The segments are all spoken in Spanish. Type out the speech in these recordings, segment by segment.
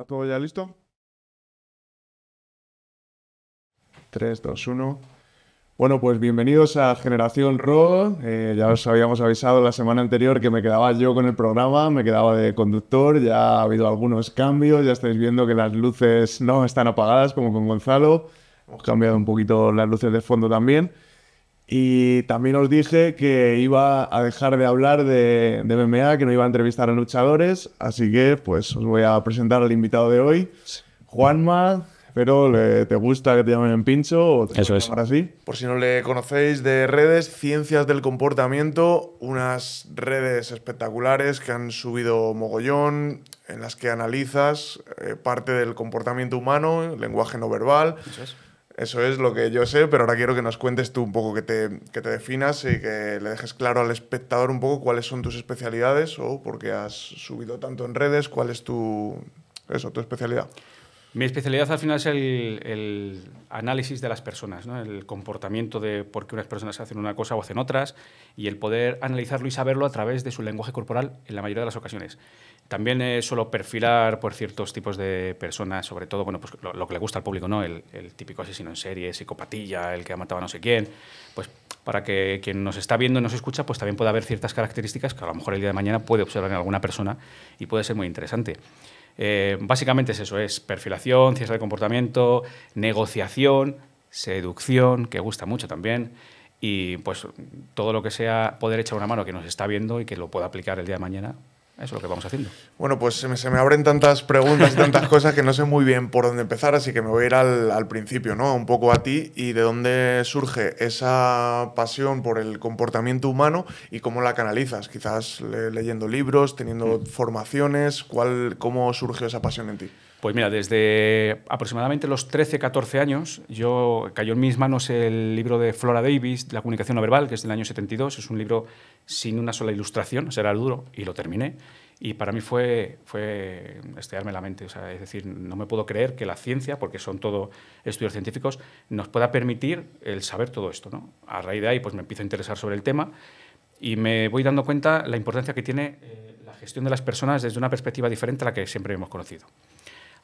¿Está todo ya listo? 3, 2, 1. Bueno, pues bienvenidos a Generación Raw. Eh, ya os habíamos avisado la semana anterior que me quedaba yo con el programa, me quedaba de conductor, ya ha habido algunos cambios, ya estáis viendo que las luces no están apagadas como con Gonzalo. Hemos cambiado un poquito las luces de fondo también. Y también os dije que iba a dejar de hablar de, de, MMA, que no iba a entrevistar a luchadores, así que pues os voy a presentar al invitado de hoy, Juanma. Pero ¿le, ¿te gusta que te llamen pincho Eso es. así? Por si no le conocéis de redes, Ciencias del Comportamiento, unas redes espectaculares que han subido mogollón, en las que analizas eh, parte del comportamiento humano, lenguaje no verbal. Eso es lo que yo sé, pero ahora quiero que nos cuentes tú un poco, que te, definas y que le dejes claro al espectador un poco cuáles son tus especialidades o por qué has subido tanto en redes, cuál es tu, eso, tu especialidad. Mi especialidad al final es el, análisis de las personas, el comportamiento de por qué unas personas hacen una cosa o hacen otras y el poder analizarlo y saberlo a través de su lenguaje corporal en la mayoría de las ocasiones. También solo eh, suelo perfilar por ciertos tipos de personas, sobre todo bueno, pues lo, que le gusta al público, ¿no? El, típico asesino en serie, psicopatilla, el que ha matado a no sé quién. Pues para que quien nos está viendo y nos escucha, pues también pueda haber ciertas características que a lo mejor el día de mañana puede observar en alguna persona y puede ser muy interesante. Eh, básicamente es eso, es perfilación, ciencia de comportamiento, negociación, seducción, que gusta mucho también, y pues todo lo que sea poder echar una mano que nos está viendo y que lo pueda aplicar el día de mañana, eso es lo que vamos haciendo. Bueno, pues se me, abren tantas preguntas y tantas cosas que no sé muy bien por dónde empezar, así que me voy a ir al, principio, ¿no? Un poco a ti y de dónde surge esa pasión por el comportamiento humano y cómo la canalizas. Quizás leyendo libros, teniendo mm. formaciones, ¿cuál, ¿cómo surgió esa pasión en ti? Pues mira, desde aproximadamente los 13-14 años, yo cayó en mis manos el libro de Flora Davis, La comunicación no verbal, que es del año 72. Es un libro sin una sola ilustración, será duro, y lo terminé. Y para mí fue, fue estallarme la mente. O sea, es decir, no me puedo creer que la ciencia, porque son todo estudios científicos, nos pueda permitir el saber todo esto. ¿no? A raíz de ahí pues, me empiezo a interesar sobre el tema y me voy dando cuenta la importancia que tiene eh, la gestión de las personas desde una perspectiva diferente a la que siempre hemos conocido.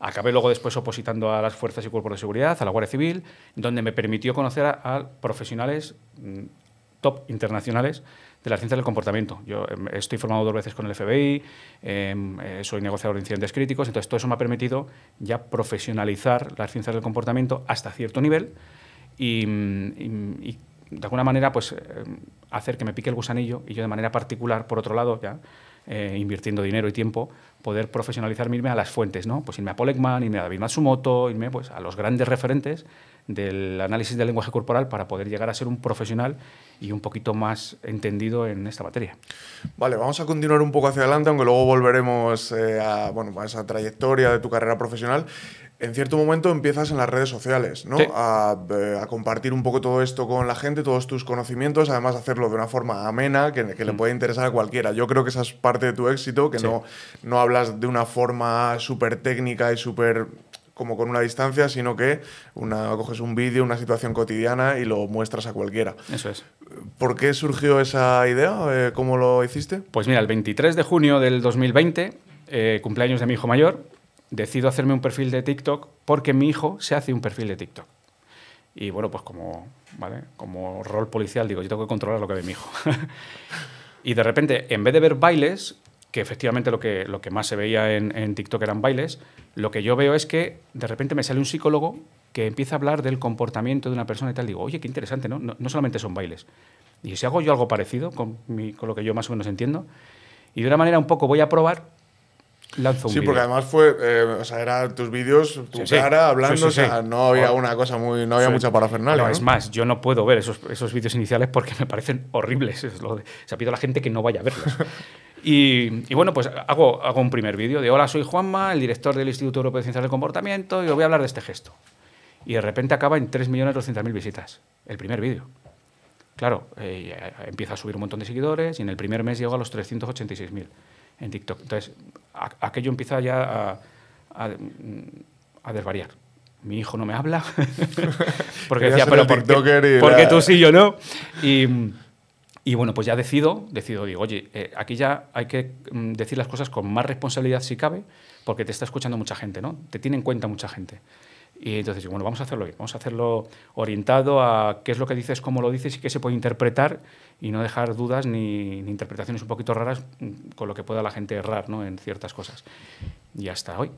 Acabé luego después opositando a las fuerzas y cuerpos de seguridad, a la Guardia Civil, donde me permitió conocer a, profesionales mm, top internacionales de la ciencia del comportamiento. Yo em, estoy formado dos veces con el FBI, em, eh, soy negociador de incidentes críticos, entonces todo eso me ha permitido ya profesionalizar las ciencias del comportamiento hasta cierto nivel y, mm, de alguna manera pues, eh, hacer que me pique el gusanillo y yo de manera particular, por otro lado, ya eh, invirtiendo dinero y tiempo, poder profesionalizarme, irme a las fuentes, ¿no? Pues irme a Polekman, irme a David Matsumoto, irme pues, a los grandes referentes del análisis del lenguaje corporal para poder llegar a ser un profesional y un poquito más entendido en esta materia. Vale, vamos a continuar un poco hacia adelante, aunque luego volveremos eh, a, bueno, a esa trayectoria de tu carrera profesional en cierto momento empiezas en las redes sociales, ¿no? Eh, a, compartir un poco todo esto con la gente, todos tus conocimientos, además hacerlo de una forma amena que, le mm. puede interesar a cualquiera. Yo creo que esa es parte de tu éxito, que no, no hablas de una forma súper técnica y súper como con una distancia, sino que una, coges un vídeo, una situación cotidiana y lo muestras a cualquiera. Eso es. ¿Por qué surgió esa idea? Eh, ¿Cómo lo hiciste? Pues mira, el 23 de junio del 2020, eh, cumpleaños de mi hijo mayor, decido hacerme un perfil de TikTok porque mi hijo se hace un perfil de TikTok. Y bueno, pues como, como rol policial digo, yo tengo que controlar lo que ve mi hijo. y de repente, en vez de ver bailes, que efectivamente lo que, lo que más se veía en, TikTok eran bailes, lo que yo veo es que de repente me sale un psicólogo que empieza a hablar del comportamiento de una persona y tal. Digo, oye, qué interesante, ¿no? No, solamente son bailes. Y si hago yo algo parecido con, con lo que yo más o menos entiendo, y de una manera un poco voy a probar sí, porque además fue, eh, eran tus vídeos, tu cara, hablando, no había una cosa muy, no había mucha parafernalia. No, ¿no? es más, yo no puedo ver esos, esos vídeos iniciales porque me parecen horribles. Es lo de, a la gente que no vaya a verlos. Y, bueno, pues hago, hago un primer vídeo de hola, soy Juanma, el director del Instituto Europeo de Ciencias del Comportamiento, y os voy a hablar de este gesto. Y de repente acaba en 3.200.000 visitas, el primer vídeo. Claro, eh, empieza a subir un montón de seguidores y en el primer mes llego a los 386.000 en Entonces, aquello empieza ya mm, a, desvariar mi hijo no me habla. porque decía, pero ¿por porque tú sí, yo no? Y, bueno, pues ya decido, decido, digo, oye, eh, aquí ya hay que mm, decir las cosas con más responsabilidad si cabe, porque te está escuchando mucha gente, ¿no? Te tiene en cuenta mucha gente. Y entonces, bueno, vamos a hacerlo bien, vamos a hacerlo orientado a qué es lo que dices, cómo lo dices y qué se puede interpretar y no dejar dudas ni, interpretaciones un poquito raras con lo que pueda la gente errar ¿no? en ciertas cosas. Y hasta hoy.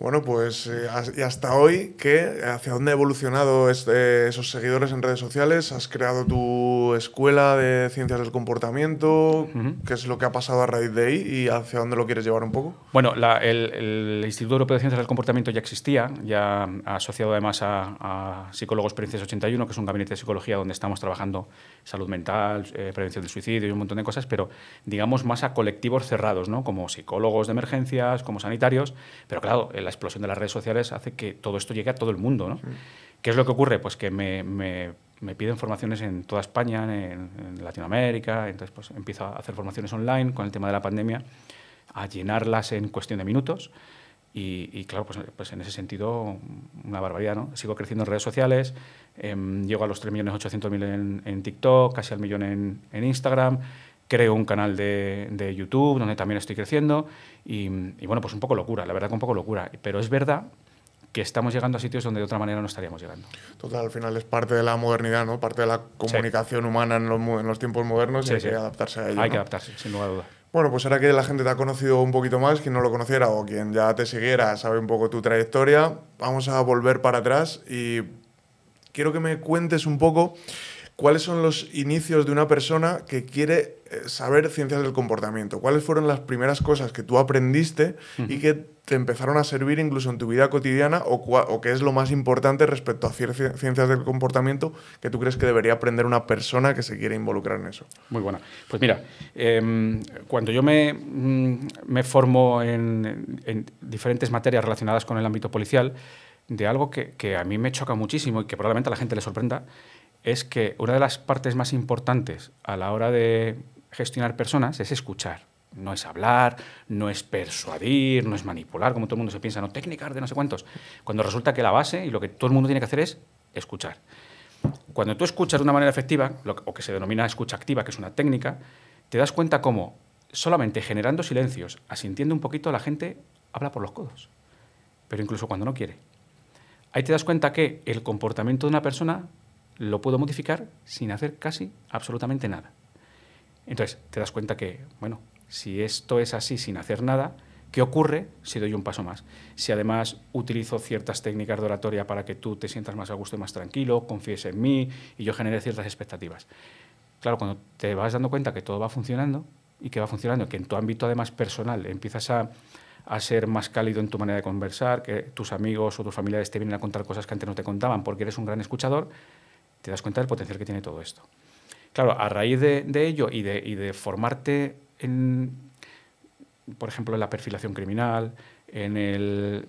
Bueno, pues eh, y hasta hoy, ¿qué? ¿Hacia dónde ha evolucionado eh, esos seguidores en redes sociales? ¿Has creado tu escuela de ciencias del comportamiento? ¿Qué es lo que ha pasado a raíz de ahí y hacia dónde lo quieres llevar un poco? Bueno, el, Instituto Europeo de Ciencias del Comportamiento ya existía, ya asociado además a, Psicólogos Experiencias 81, que es un gabinete de psicología donde estamos trabajando salud mental, eh, prevención del suicidio y un montón de cosas, pero digamos más a colectivos cerrados, ¿no? Como psicólogos de emergencias, como sanitarios, pero claro, el la explosión de las redes sociales hace que todo esto llegue a todo el mundo. ¿no? ¿Qué es lo que ocurre? Pues que me, me, me piden formaciones en toda España, en, Latinoamérica, entonces pues empiezo a hacer formaciones online con el tema de la pandemia, a llenarlas en cuestión de minutos. Y, claro, pues, pues, en ese sentido, una barbaridad, ¿no? Sigo creciendo en redes sociales, em, llego a los 3.800.000 en, en TikTok, casi al millón en Instagram, creo un canal de, de YouTube donde también estoy creciendo y, bueno, pues un poco locura, la verdad que un poco locura, pero es verdad que estamos llegando a sitios donde de otra manera no estaríamos llegando. Total, al final es parte de la modernidad, ¿no? Parte de la comunicación humana en los, tiempos modernos y hay que adaptarse a ello. Hay que adaptarse, sin duda. Bueno, pues ahora que la gente te ha conocido un poquito más, quien no lo conociera o quien ya te siguiera sabe un poco tu trayectoria, vamos a volver para atrás y quiero que me cuentes un poco ¿Cuáles son los inicios de una persona que quiere eh, saber ciencias del comportamiento? ¿Cuáles fueron las primeras cosas que tú aprendiste y que te empezaron a servir incluso en tu vida cotidiana o, qué es lo más importante respecto a ciencias del comportamiento que tú crees que debería aprender una persona que se quiere involucrar en eso? Muy buena. Pues mira, em, cuando yo me, mm, formo en, diferentes materias relacionadas con el ámbito policial, de algo que, a mí me choca muchísimo y que probablemente a la gente le sorprenda, es que una de las partes más importantes a la hora de gestionar personas es escuchar. No es hablar, no es persuadir, no es manipular, como todo el mundo se piensa, no técnicas de no sé cuántos. Cuando resulta que la base y lo que todo el mundo tiene que hacer es escuchar. Cuando tú escuchas de una manera efectiva, lo, o que se denomina escucha activa, que es una técnica, te das cuenta cómo solamente generando silencios, asintiendo un poquito, la gente habla por los codos, pero incluso cuando no quiere. Ahí te das cuenta que el comportamiento de una persona lo puedo modificar sin hacer casi absolutamente nada. Entonces, te das cuenta que, bueno, si esto es así sin hacer nada, ¿qué ocurre si doy un paso más? Si además utilizo ciertas técnicas de oratoria para que tú te sientas más a gusto y más tranquilo, confíes en mí y yo genere ciertas expectativas. Claro, cuando te vas dando cuenta que todo va funcionando y que va funcionando, que en tu ámbito además personal empiezas a, a ser más cálido en tu manera de conversar, que tus amigos o tus familiares te vienen a contar cosas que antes no te contaban porque eres un gran escuchador, te das cuenta del potencial que tiene todo esto. Claro, a raíz de, ello y de, formarte en, por ejemplo, en la perfilación criminal, en el,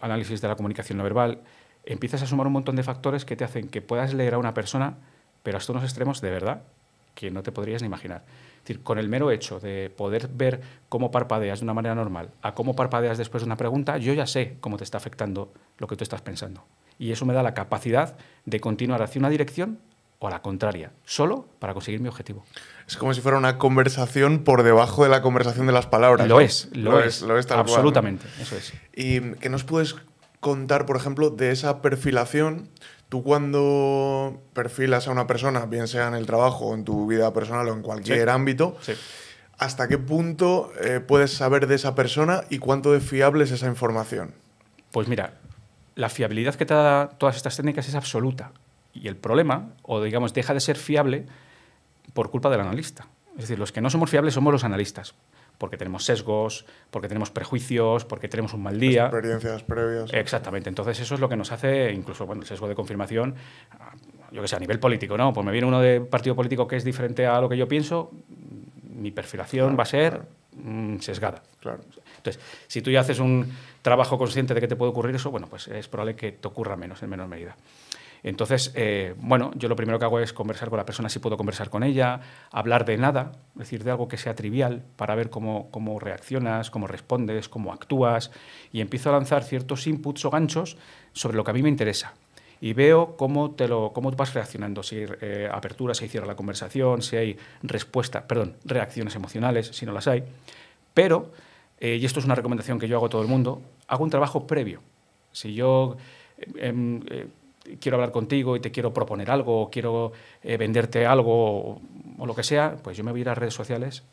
análisis de la comunicación no verbal, empiezas a sumar un montón de factores que te hacen que puedas leer a una persona, pero hasta unos extremos de verdad que no te podrías ni imaginar. Es decir, con el mero hecho de poder ver cómo parpadeas de una manera normal a cómo parpadeas después de una pregunta, yo ya sé cómo te está afectando lo que tú estás pensando y eso me da la capacidad de continuar hacia una dirección o a la contraria, solo para conseguir mi objetivo. Es como si fuera una conversación por debajo de la conversación de las palabras. Lo es, lo, es, lo es absolutamente, eso es. ¿Y qué nos puedes contar, por ejemplo, de esa perfilación? Tú cuando perfilas a una persona, bien sea en el trabajo, o en tu vida personal o en cualquier ámbito, ¿hasta qué punto eh, puedes saber de esa persona y cuánto de fiable es esa información? Pues mira, la fiabilidad que te da todas estas técnicas es absoluta. Y el problema, o digamos, deja de ser fiable por culpa del analista. Es decir, los que no somos fiables somos los analistas, porque tenemos sesgos, porque tenemos prejuicios, porque tenemos un mal día. Experiencias previas. Exactamente. Entonces eso es lo que nos hace, incluso bueno, el sesgo de confirmación, yo que sé, a nivel político, ¿no? Pues me viene uno de partido político que es diferente a lo que yo pienso, mi perfilación va a ser mm, sesgada. Claro. Entonces, si tú ya haces un trabajo consciente de que te puede ocurrir eso, bueno, pues es probable que te ocurra menos, en menor medida. Entonces, eh, bueno, yo lo primero que hago es conversar con la persona si puedo conversar con ella, hablar de nada, es decir, de algo que sea trivial para ver cómo, reaccionas, cómo respondes, cómo actúas, y empiezo a lanzar ciertos inputs o ganchos sobre lo que a mí me interesa. Y veo cómo, te lo, cómo vas reaccionando, si hay eh, apertura, si cierra la conversación, si hay respuesta, perdón, reacciones emocionales, si no las hay. Pero eh, y esto es una recomendación que yo hago a todo el mundo, hago un trabajo previo. Si yo eh, em, eh, quiero hablar contigo y te quiero proponer algo, o quiero venderte algo, o, lo que sea, pues yo me voy a ir a redes sociales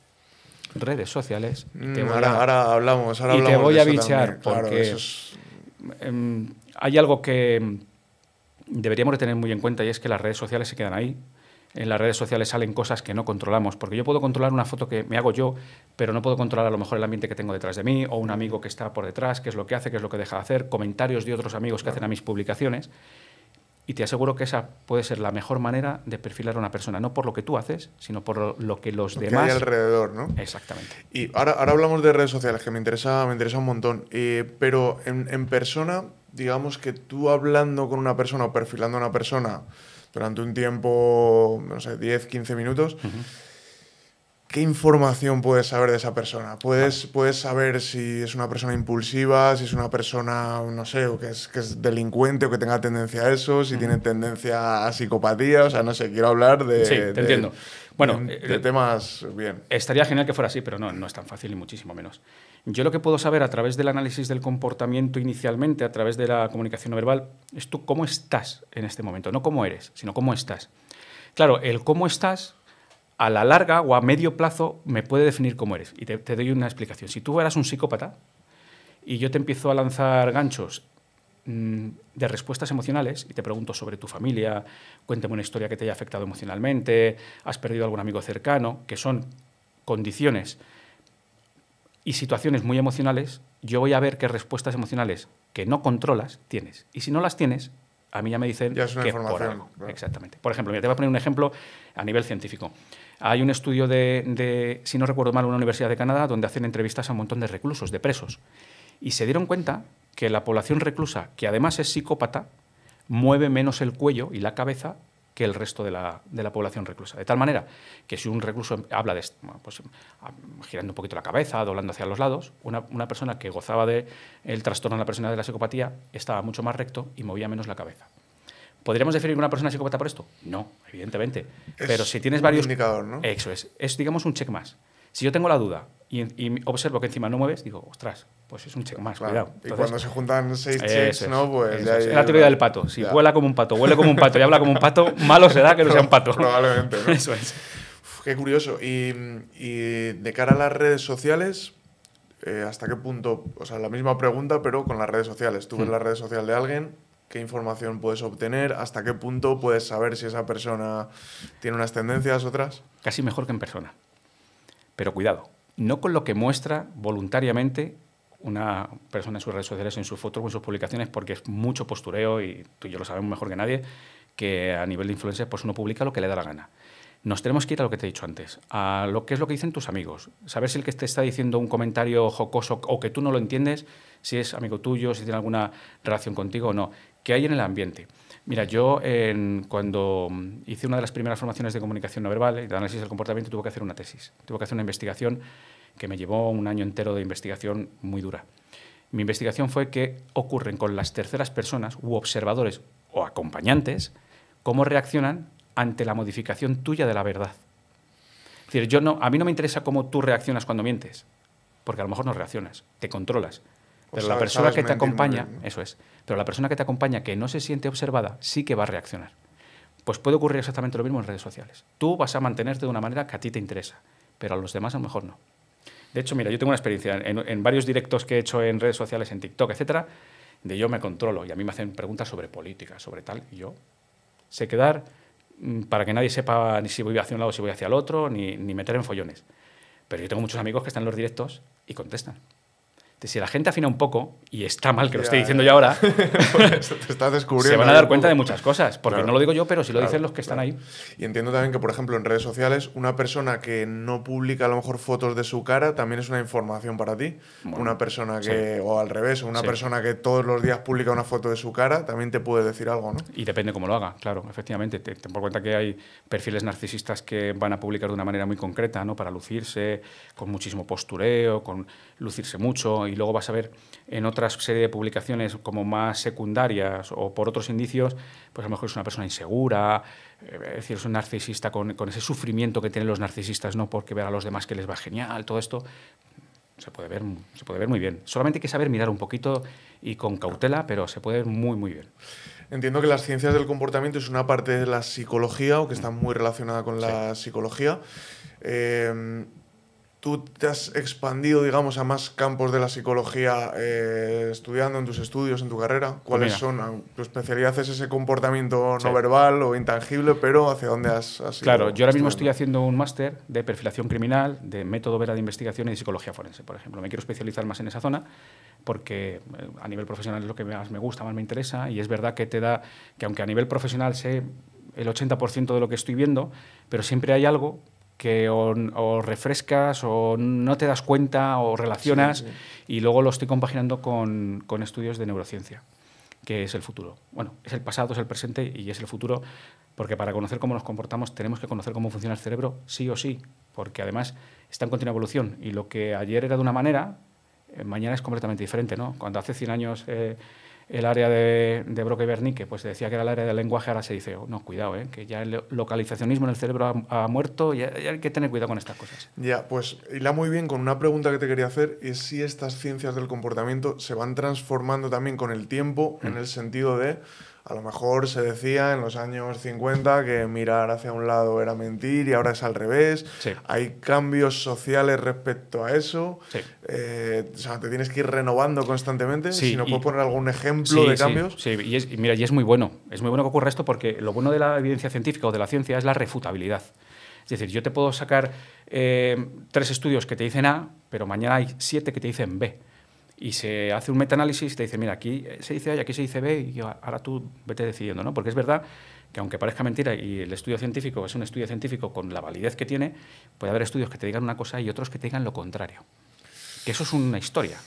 redes sociales. Y te mm, voy ahora, a, ahora hablamos, y te voy a porque em, hay algo que em, deberíamos tener muy en cuenta y es que las redes sociales se quedan ahí en las redes sociales salen cosas que no controlamos, porque yo puedo controlar una foto que me hago yo, pero no puedo controlar a lo mejor el ambiente que tengo detrás de mí o un amigo que está por detrás, qué es lo que hace, qué es lo que deja de hacer, comentarios de otros amigos que hacen a mis publicaciones. Y te aseguro que esa puede ser la mejor manera de perfilar a una persona, no por lo que tú haces, sino por lo que los demás. hay alrededor, ¿no? Exactamente. Y ahora, ahora hablamos de redes sociales, que me interesa, me interesa un montón. Eh, pero en, en persona, digamos que tú hablando con una persona o perfilando a una persona, durante un tiempo, no sé, 10, 15 minutos. ¿Qué información puedes saber de esa persona? Puedes, ah. puedes saber si es una persona impulsiva, si es una persona, no sé, o que es, que es delincuente o que tenga tendencia a eso, si tiene tendencia a psicopatía, o sea, no sé, quiero hablar de... Sí, te entiendo. Bueno, eh, temas bien. Estaría genial que fuera así, pero no, no es tan fácil y muchísimo menos. Yo lo que puedo saber a través del análisis del comportamiento inicialmente, a través de la comunicación no verbal, es tú cómo estás en este momento, no cómo eres, sino cómo estás. Claro, el cómo estás a la larga o a medio plazo me puede definir cómo eres. Y te, te doy una explicación. Si tú eras un psicópata y yo te empiezo a lanzar ganchos Mm, de respuestas emocionales y te pregunto sobre tu familia, cuéntame una historia que te haya afectado emocionalmente, has perdido algún amigo cercano, que son condiciones y situaciones muy emocionales, yo voy a ver qué respuestas emocionales que no controlas tienes. Y si no las tienes, a mí ya me dicen que por algo. Exactamente. Por ejemplo, te voy a poner un ejemplo a nivel científico. Hay un estudio de, de, si no recuerdo mal, una universidad de Canadá donde hacen entrevistas a un montón de reclusos, de presos y se dieron cuenta que la población reclusa, que además es psicópata, mueve menos el cuello y la cabeza que el resto de la, de la población reclusa. De tal manera que si un recluso habla de, pues, ah, girando un poquito la cabeza, doblando hacia los lados, una, persona que gozaba del el trastorno de la persona de la psicopatía estaba mucho más recto y movía menos la cabeza. ¿Podríamos definir una persona psicópata por esto? No, evidentemente. pero si tienes varios. Un indicador, ¿no? Eso es. Es, digamos, un check más. Si yo tengo la duda y, observo que encima no mueves, digo, ostras, pues es un check más, cuidado. y cuando se juntan seis checks, ¿no? Pues ya, es. la teoría del pato. Si huela como un pato, huele como un pato y habla como un pato, malo será que no sea un pato. Probablemente, ¿no? Eso es. qué curioso. Y, de cara a las redes sociales, eh, ¿hasta qué punto? O sea, la misma pregunta, pero con las redes sociales. Tú ves hmm. la red social de alguien, qué información puedes obtener, hasta qué punto puedes saber si esa persona tiene unas tendencias, otras. Casi mejor que en persona. Pero cuidado, no con lo que muestra voluntariamente una persona en sus redes sociales, en sus fotos o en sus publicaciones, porque es mucho postureo y tú y yo lo sabemos mejor que nadie, que a nivel de influencia pues uno publica lo que le da la gana. Nos tenemos que ir a lo que te he dicho antes, a lo que es lo que dicen tus amigos. Saber si el que te está diciendo un comentario jocoso o que tú no lo entiendes, si es amigo tuyo, si tiene alguna relación contigo o no. ¿Qué hay en el ambiente? Mira, yo cuando hice una de las primeras formaciones de comunicación no verbal y de análisis del comportamiento, tuve que hacer una tesis, tuve que hacer una investigación que me llevó un año entero de investigación muy dura. Mi investigación fue qué ocurren con las terceras personas u observadores o acompañantes, cómo reaccionan ante la modificación tuya de la verdad. Es decir, yo a mí no me interesa cómo tú reaccionas cuando mientes, porque a lo mejor no reaccionas, te controlas, pero la persona que te acompaña, eso es, pero la persona que te acompaña que no se siente observada sí que va a reaccionar. Pues puede ocurrir exactamente lo mismo en redes sociales. Tú vas a mantenerte de una manera que a ti te interesa, pero a los demás a lo mejor no. De hecho, mira, yo tengo una experiencia en, varios directos que he hecho en redes sociales, en TikTok, etcétera, de yo me controlo y a mí me hacen preguntas sobre política, sobre tal, y yo sé quedar mm, para que nadie sepa ni si voy hacia un lado, si voy hacia el otro, ni, ni meter en follones. Pero yo tengo muchos amigos que están en los directos y contestan si la gente afina un poco, y está mal que lo esté diciendo yo ahora, pues te estás descubriendo se van a dar cuenta de muchas cosas, porque no lo digo yo, pero si lo dicen los que están ahí. Y entiendo también que, por ejemplo, en redes sociales, una persona que no publica a lo mejor fotos de su cara también es una información para ti. una persona que, o al revés, una persona que todos los días publica una foto de su cara también te puede decir algo, ¿no? Y depende cómo lo haga, claro, efectivamente. Ten por cuenta que hay perfiles narcisistas que van a publicar de una manera muy concreta, ¿no? Para lucirse, con muchísimo postureo, con lucirse mucho y luego vas a ver en otra serie de publicaciones como más secundarias o por otros indicios, pues a lo mejor es una persona insegura, eh, es decir, es un narcisista con, ese sufrimiento que tienen los narcisistas, no porque ver a los demás que les va genial, todo esto se puede ver, se puede ver muy bien. Solamente hay que saber mirar un poquito y con cautela, pero se puede ver muy, muy bien. Entiendo que las ciencias del comportamiento es una parte de la psicología o que mm. está muy relacionada con la psicología. Eh, tú te has expandido, digamos, a más campos de la psicología eh, estudiando en tus estudios, en tu carrera? Pues ¿Cuáles son? Ah, ¿Tu especialidad es ese comportamiento no verbal o intangible, pero hacia dónde has, ido? Claro, yo ahora mismo estoy haciendo un máster de perfilación criminal, de método vera de investigación y de psicología forense, por ejemplo. Me quiero especializar más en esa zona porque eh, a nivel profesional es lo que más me gusta, más me interesa y es verdad que te da, que aunque a nivel profesional sé el 80% de lo que estoy viendo, pero siempre hay algo que o, refrescas o no te das cuenta o relacionas y luego lo estoy compaginando con, estudios de neurociencia, que es el futuro. Bueno, es el pasado, es el presente y es el futuro, porque para conocer cómo nos comportamos tenemos que conocer cómo funciona el cerebro sí o sí, porque además está en continua evolución y lo que ayer era de una manera, eh, mañana es completamente diferente. ¿no? Cuando hace 100 años... Eh, el área de, de Broca y Bernique, pues se decía que era el área del lenguaje, ahora se dice, oh, no, cuidado, ¿eh? que ya el localizacionismo en el cerebro ha, muerto y hay que tener cuidado con estas cosas. Ya, pues la muy bien con una pregunta que te quería hacer, es si estas ciencias del comportamiento se van transformando también con el tiempo, en mm. el sentido de a lo mejor se decía en los años 50 que mirar hacia un lado era mentir y ahora es al revés. Hay cambios sociales respecto a eso. Eh, o sea, te tienes que ir renovando constantemente. si no ¿puedo poner algún ejemplo de cambios. Sí, y, mira, y es muy bueno. Es muy bueno que ocurra esto porque lo bueno de la evidencia científica o de la ciencia es la refutabilidad. Es decir, yo te puedo sacar eh, tres estudios que te dicen A, pero mañana hay siete que te dicen B y se hace un metaanálisis y te dice, mira, aquí eh, se dice A y aquí se dice B, y ah, ahora tú vete decidiendo, ¿no? Porque es verdad que aunque parezca mentira y el estudio científico es un estudio científico con la validez que tiene, puede haber estudios que te digan una cosa y otros que te digan lo contrario. Que eso es una historia.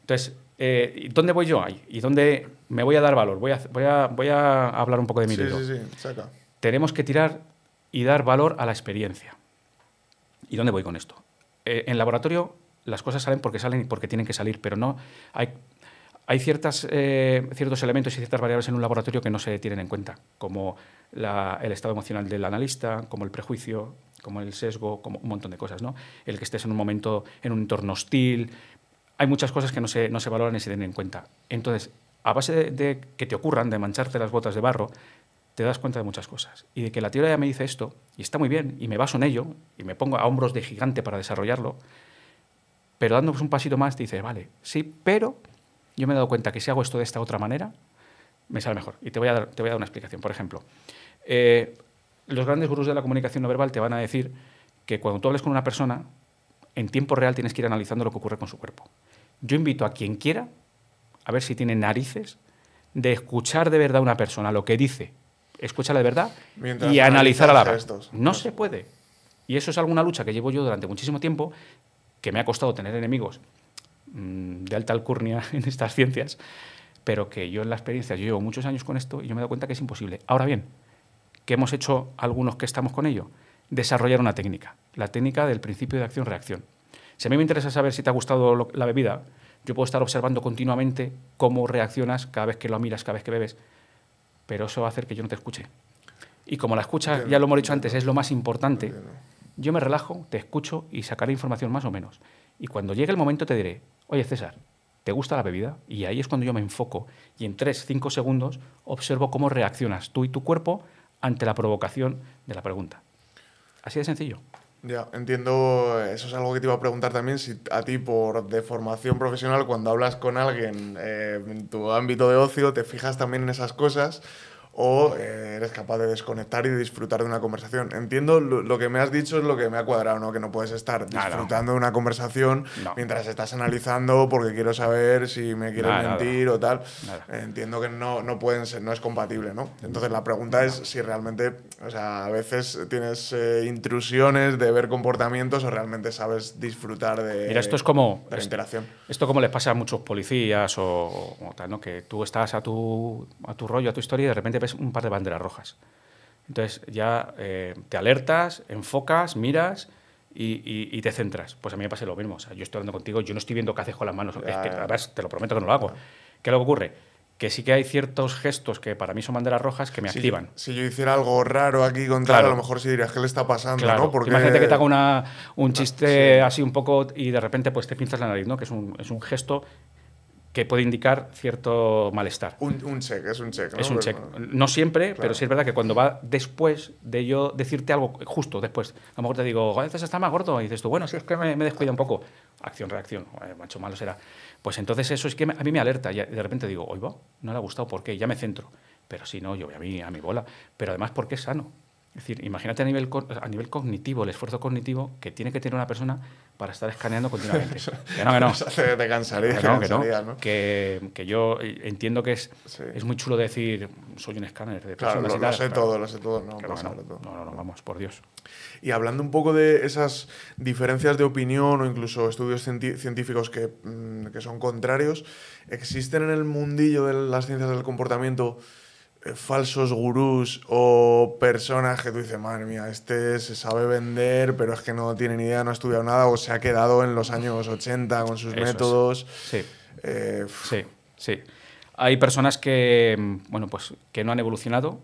Entonces, eh, ¿dónde voy yo ahí? ¿Y dónde me voy a dar valor? Voy a, voy a, voy a hablar un poco de mi sí, Sí, sí, saca. Tenemos que tirar y dar valor a la experiencia. ¿Y dónde voy con esto? Eh, en laboratorio las cosas salen porque salen y porque tienen que salir, pero no hay, eh, ciertos elementos y ciertas variables en un laboratorio que no se tienen en cuenta, como el estado emocional del analista, como el prejuicio, como el sesgo, como un montón de cosas, ¿no? El que estés en un momento, en un entorno hostil. Hay muchas cosas que no se, valoran y se tienen en cuenta. Entonces, a base de, que te ocurran, de mancharte las botas de barro, te das cuenta de muchas cosas. Y de que la teoría ya me dice esto, y está muy bien, y me baso en ello, y me pongo a hombros de gigante para desarrollarlo, pero dándonos pues un pasito más te dices, vale, sí, pero yo me he dado cuenta que si hago esto de esta otra manera, me sale mejor. Y te voy a dar, una explicación. Por ejemplo, eh, los grandes gurús de la comunicación no verbal te van a decir que cuando tú hables con una persona, en tiempo real tienes que ir analizando lo que ocurre con su cuerpo. Yo invito a quien quiera, a ver si tiene narices, de escuchar de verdad a una persona lo que dice, Escúchala de verdad y analizar a la vez. no se puede. Y eso es alguna lucha que llevo yo durante muchísimo tiempo que me ha costado tener enemigos mm, de alta alcurnia en estas ciencias, pero que yo en la experiencia, yo llevo muchos años con esto y yo me he dado cuenta que es imposible. Ahora bien, ¿qué hemos hecho algunos que estamos con ello? Desarrollar una técnica, la técnica del principio de acción-reacción. Si a mí me interesa saber si te ha gustado la bebida, yo puedo estar observando continuamente cómo reaccionas cada vez que lo miras, cada vez que bebes, pero eso va a hacer que yo no te escuche. Y como la escucha, ya lo hemos dicho antes, es lo más importante yo me relajo, te escucho y sacaré información más o menos. Y cuando llegue el momento te diré, oye César, ¿te gusta la bebida? Y ahí es cuando yo me enfoco y en 3, 5 segundos observo cómo reaccionas tú y tu cuerpo ante la provocación de la pregunta. Así de sencillo. Ya, entiendo, eso es algo que te iba a preguntar también, si a ti por deformación profesional, cuando hablas con alguien eh, en tu ámbito de ocio, te fijas también en esas cosas, o eh, eres capaz de desconectar y disfrutar de una conversación. Entiendo lo, que me has dicho es lo que me ha cuadrado, ¿no? Que no puedes estar disfrutando de una conversación mientras estás analizando porque quiero saber si me quieres mentir o tal. Eh, entiendo que no, no pueden ser, no es compatible, ¿no? Entonces la pregunta es si realmente, o sea, a veces tienes eh, intrusiones de ver comportamientos o realmente sabes disfrutar de, esto es como, la interacción. Esto como les pasa a muchos policías o, tal, ¿no? Que tú estás a tu, a tu rollo, a tu historia y de repente un par de banderas rojas. Entonces ya eh, te alertas, enfocas, miras y, te centras. Pues a mí me pasa lo mismo. yo estoy hablando contigo, yo no estoy viendo qué haces con las manos. que, te lo prometo que no lo hago. ¿Qué es lo que ocurre? Que sí que hay ciertos gestos que para mí son banderas rojas que me activan. Si yo hiciera algo raro aquí con a lo mejor si dirías, ¿qué le está pasando? ¿no? Porque... Imagínate que te haga un chiste así un poco y de repente pues te pinzas la nariz, Que es un gesto que puede indicar cierto malestar. Un, check, es un check. ¿no? Es un check. No siempre, pero sí es verdad que cuando va después de yo decirte algo, justo después, a lo mejor te digo, a estás está más gordo, y dices tú, bueno, si es que me, me descuida un poco. Acción, reacción, macho malo será. Pues entonces eso es que a mí me alerta, y de repente digo, va, no le ha gustado, ¿por qué? ya me centro. Pero si no, yo voy a a mi bola. Pero además porque es sano. Es decir, imagínate a nivel, a nivel cognitivo, el esfuerzo cognitivo que tiene que tener una persona para estar escaneando continuamente. que no, que no. Te cansaría, que, no, que, no. Que, yo eh, entiendo que es, es muy chulo decir, soy un escáner de Claro, lo, sé todo, lo sé todo. No, no, todo. no, no, no, vamos, por Dios. Y hablando un poco de esas diferencias de opinión o incluso estudios científicos que, mm, que son contrarios, ¿existen en el mundillo de las ciencias del comportamiento? Eh, falsos gurús o personas que tú dices, madre mía, este se sabe vender, pero es que no tiene ni idea, no ha estudiado nada o se ha quedado en los años 80 con sus métodos. Sí. Eh, sí, sí. Hay personas que, bueno, pues que no han evolucionado.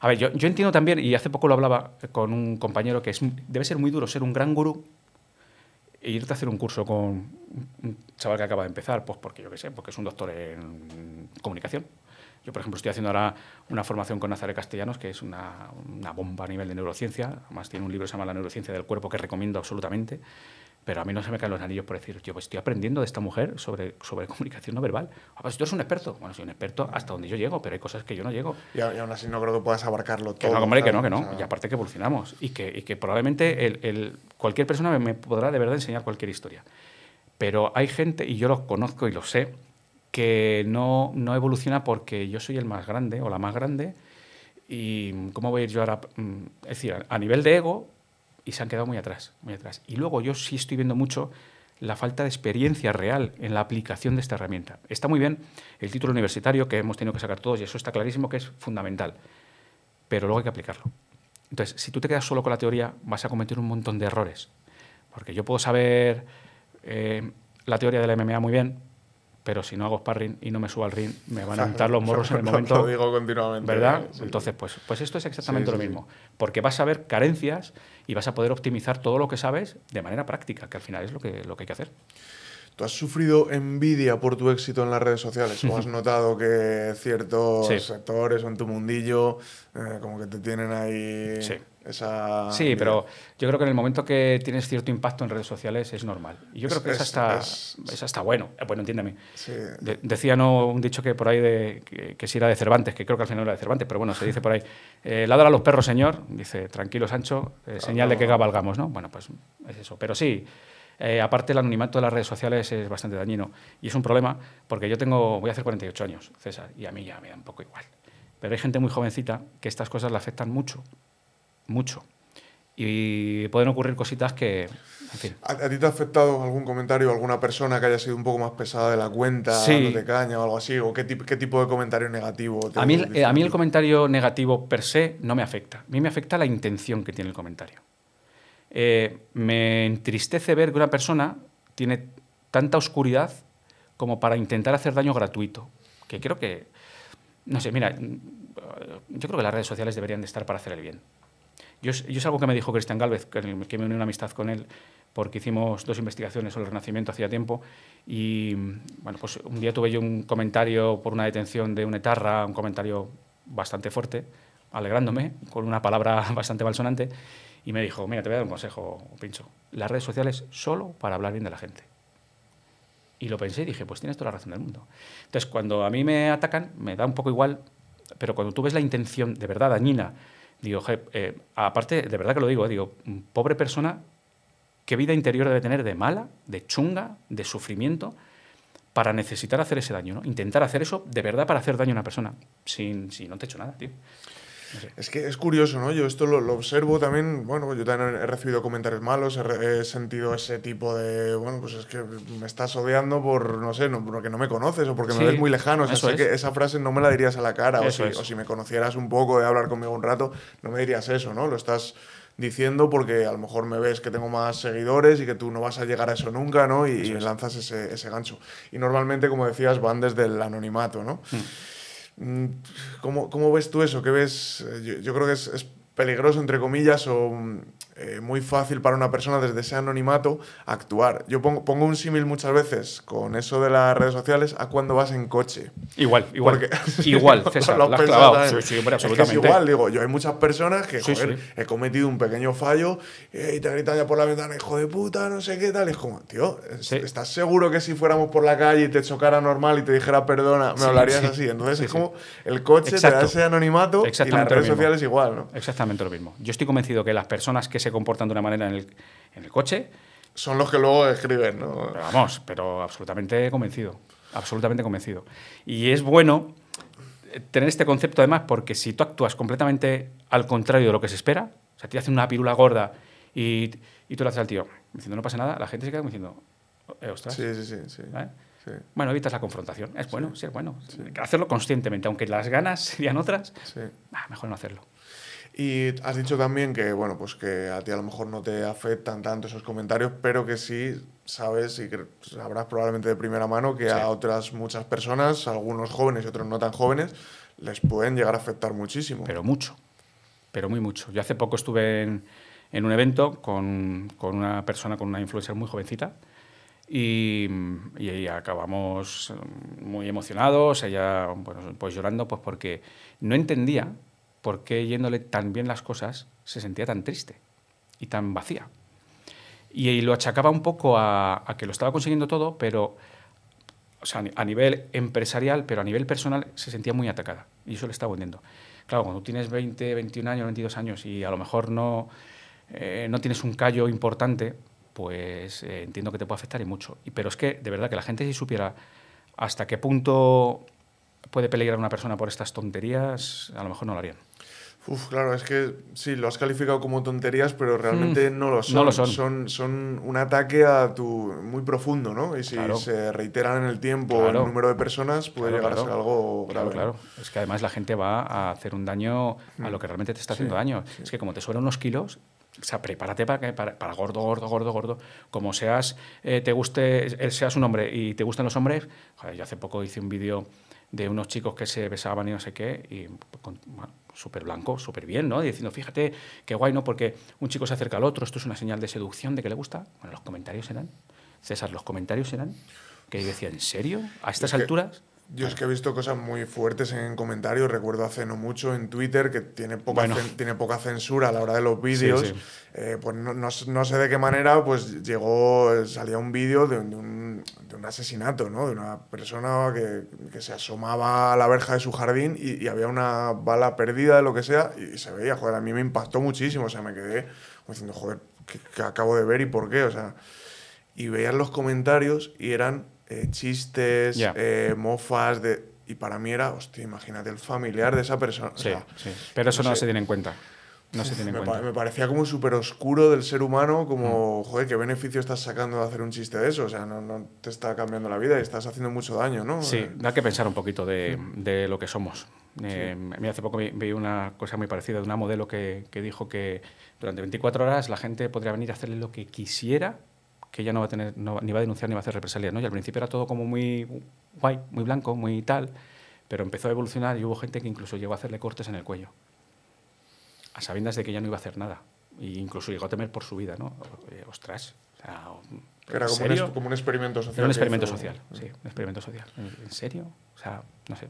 A ver, yo, yo, entiendo también, y hace poco lo hablaba con un compañero, que debe ser muy duro ser un gran gurú e irte a hacer un curso con un chaval que acaba de empezar, pues porque yo qué sé, porque es un doctor en comunicación yo, por ejemplo, estoy haciendo ahora una formación con Nazare Castellanos, que es una, bomba a nivel de neurociencia. Además, tiene un libro que se llama La neurociencia del cuerpo, que recomiendo absolutamente pero a mí no se me caen los anillos por decir, yo pues, estoy aprendiendo de esta mujer sobre, sobre comunicación no verbal. Ah, pues tú eres un experto. Bueno, soy un experto hasta donde yo llego, pero hay cosas que yo no llego. Y, aún así no creo que puedas abarcarlo todo. Que no, que no, que no. Y aparte que evolucionamos. Y que, probablemente el, cualquier persona me, podrá de verdad enseñar cualquier historia. Pero hay gente, y yo los conozco y lo sé, que no, no evoluciona porque yo soy el más grande o la más grande y mm, cómo voy a ir yo ahora, mm, es decir, a nivel de ego y se han quedado muy atrás, muy atrás. Y luego yo sí estoy viendo mucho la falta de experiencia real en la aplicación de esta herramienta. Está muy bien el título universitario que hemos tenido que sacar todos y eso está clarísimo que es fundamental, pero luego hay que aplicarlo. Entonces, si tú te quedas solo con la teoría, vas a cometer un montón de errores, porque yo puedo saber eh, la teoría de la MMA muy bien, pero si no hago sparring y no me subo al ring, me van a untar los morros en el momento. Lo digo continuamente. ¿Verdad? Entonces, pues, pues esto es exactamente lo mismo, porque vas a ver carencias y vas a poder optimizar todo lo que sabes de manera práctica, que al final es lo que, lo que hay que hacer. ¿Tú has sufrido envidia por tu éxito en las redes sociales? ¿O has notado que ciertos sectores o en tu mundillo eh, como que te tienen ahí... Sí. Sí, pero yo creo que en el momento que tienes cierto impacto en redes sociales es normal. Y yo creo que esa está bueno. Eh, bueno, entiéndeme. Sí. decía ¿no? un dicho que por ahí de, que, si era de Cervantes, que creo que al final era de Cervantes, pero bueno, se dice por ahí, eh, a los perros, señor. Dice, tranquilo, Sancho, eh, señal de que cabalgamos, ¿no? Bueno, pues es eso. Pero sí, eh, aparte el anonimato de las redes sociales es bastante dañino. Y es un problema porque yo tengo, voy a hacer 48 años, César, y a mí ya me da un poco igual. Pero hay gente muy jovencita que estas cosas le afectan mucho mucho. Y pueden ocurrir cositas que... ¿A, ti te ha afectado algún comentario, alguna persona que haya sido un poco más pesada de la cuenta, de caña o algo así? ¿O qué, tipo de comentario negativo? Te a, mí, el, eh, a mí el comentario negativo per se no me afecta. A mí me afecta la intención que tiene el comentario. Eh, me entristece ver que una persona tiene tanta oscuridad como para intentar hacer daño gratuito. Que creo que, no sé, mira, yo creo que las redes sociales deberían de estar para hacer el bien. Yo, es algo que me dijo Cristian Galvez, que, me unió una amistad con él, porque hicimos dos investigaciones sobre el Renacimiento hacía tiempo. Y bueno, pues un día tuve yo un comentario por una detención de un etarra, un comentario bastante fuerte, alegrándome, con una palabra bastante malsonante, y me dijo, mira, te voy a dar un consejo, Pincho, las redes sociales solo para hablar bien de la gente. Y lo pensé y dije, pues tienes toda la razón del mundo. Entonces, cuando a mí me atacan, me da un poco igual, pero cuando tú ves la intención de verdad dañina Digo, eh, aparte, de verdad que lo digo, eh, digo, pobre persona, ¿qué vida interior debe tener de mala, de chunga, de sufrimiento? para necesitar hacer ese daño, ¿no? Intentar hacer eso de verdad para hacer daño a una persona. sin sin no te he hecho nada, tío. Es que es curioso, ¿no? Yo esto lo, observo también, bueno, yo también he recibido comentarios malos, he, sentido ese tipo de, bueno, pues es que me estás odiando por, no sé, no, porque no me conoces o porque me ves muy lejano, que esa frase no me la dirías a la cara, o si, me conocieras un poco de hablar conmigo un rato, no me dirías eso, ¿no? Lo estás diciendo porque a lo mejor me ves que tengo más seguidores y que tú no vas a llegar a eso nunca, ¿no? Y, lanzas ese, ese, gancho. Y normalmente, como decías, van desde el anonimato, ¿no? Mm. Mm, ¿Cómo, cómo ves tú eso? ¿Qué ves? Eh, yo, creo que es, peligroso, entre comillas, o mm, eh, muy fácil para una persona desde ese anonimato actuar. Yo pongo, pongo un símil muchas veces con eso de las redes sociales a cuando vas en coche. Igual, igual. igual, César, que igual, digo, yo hay muchas personas que, joder, he cometido un pequeño fallo eh, y te gritan ya por la ventana, hijo de puta, no sé qué tal. es como, tío, ¿estás seguro que si fuéramos por la calle y te chocara normal y te dijera perdona, me hablarías así? Entonces es como el coche te da ese anonimato y las redes sociales igual, ¿no? Exactamente lo mismo. Yo estoy convencido que las personas que se comportando comportan de una manera en el, coche. Son los que luego escriben, ¿no? vamos, pero absolutamente convencido. Absolutamente convencido. Y es bueno tener este concepto además porque si tú actúas completamente al contrario de lo que se espera, o sea, te hacen una pirula gorda y, tú le haces al tío diciendo no pasa nada, la gente se queda diciendo, eh, ostras. Sí, sí, ¿Eh? sí. Bueno, evitas la confrontación. Es bueno, sí, es bueno. Hacerlo conscientemente, aunque las ganas serían otras, ah, mejor no hacerlo. Y has dicho también que, bueno, pues que a ti a lo mejor no te afectan tanto esos comentarios, pero que sí sabes y que sabrás probablemente de primera mano que a otras muchas personas, algunos jóvenes y otros no tan jóvenes, les pueden llegar a afectar muchísimo. Pero mucho, pero muy mucho. Yo hace poco estuve en, un evento con, con, una persona, con una influencer muy jovencita, y, y, acabamos muy emocionados, ella pues llorando, pues porque no entendía por qué yéndole tan bien las cosas se sentía tan triste y tan vacía. Y, lo achacaba un poco a, que lo estaba consiguiendo todo, pero a nivel empresarial, pero a nivel personal se sentía muy atacada y eso le estaba hundiendo. Claro, cuando tienes 20, 21 años, 22 años y a lo mejor no, eh, no tienes un callo importante, pues eh, entiendo que te puede afectar y mucho. pero es que, de verdad, que la gente si supiera hasta qué punto puede peligrar una persona por estas tonterías, a lo mejor no lo harían. Uf, claro, es que sí, lo has calificado como tonterías, pero hmm. realmente no lo son. No lo son. son. un ataque a tu muy profundo, ¿no? Y si se reiteran en el tiempo el número de personas, puede llegar a ser algo grave. Claro, Es que además la gente va a hacer un daño a hmm. lo que realmente te está haciendo daño. Es que como te suelen unos kilos, o sea, prepárate para, que, para, gordo, gordo, gordo, gordo. Como seas, eh, te guste, eh, seas un hombre y te gustan los hombres. Joder, yo hace poco hice un vídeo de unos chicos que se besaban y no sé qué, y súper blanco, súper bien, ¿no? diciendo, fíjate, qué guay, ¿no? Porque un chico se acerca al otro, esto es una señal de seducción, de que le gusta. Bueno, los comentarios eran, César, los comentarios eran que yo decía, ¿en serio? ¿A estas alturas? Yo es ah. que he visto cosas muy fuertes en comentarios. Recuerdo hace no mucho en Twitter que tiene poca, tiene poca censura a la hora de los vídeos. Eh, pues no, sé de qué manera, pues llegó, salía un vídeo de, un, asesinato, ¿no? De una persona que, se asomaba a la verja de su jardín y, había una bala perdida de lo que sea y se veía, joder, a mí me impactó muchísimo. O sea, me quedé diciendo, joder, ¿qué, acabo de ver y por qué? O sea, y veían los comentarios y eran eh, chistes, eh, mofas, de, y para mí era, hostia, imagínate el familiar de esa persona. Sí, sí. pero eso no, se tiene en cuenta. No se tiene en me, cuenta. me parecía como súper oscuro del ser humano, como, mm. joder, qué beneficio estás sacando de hacer un chiste de eso. O sea, no, te está cambiando la vida y estás haciendo mucho daño, ¿no? Sí, eh, da que pensar un poquito de, lo que somos. A mí hace poco vi, una cosa muy parecida de una modelo que, que dijo que durante 24 horas la gente podría venir a hacerle lo que quisiera que ella no va a tener, ni va a denunciar ni va a hacer represalias, ¿no? Y al principio era todo como muy guay, muy blanco, muy tal, pero empezó a evolucionar y hubo gente que incluso llegó a hacerle cortes en el cuello, a sabiendas de que ella no iba a hacer nada. Y e incluso llegó a temer por su vida, ¿no? Eh, ostras, era como un, experimento social. Era un experimento social, sí, un experimento social. ¿En serio? O sea, no sé.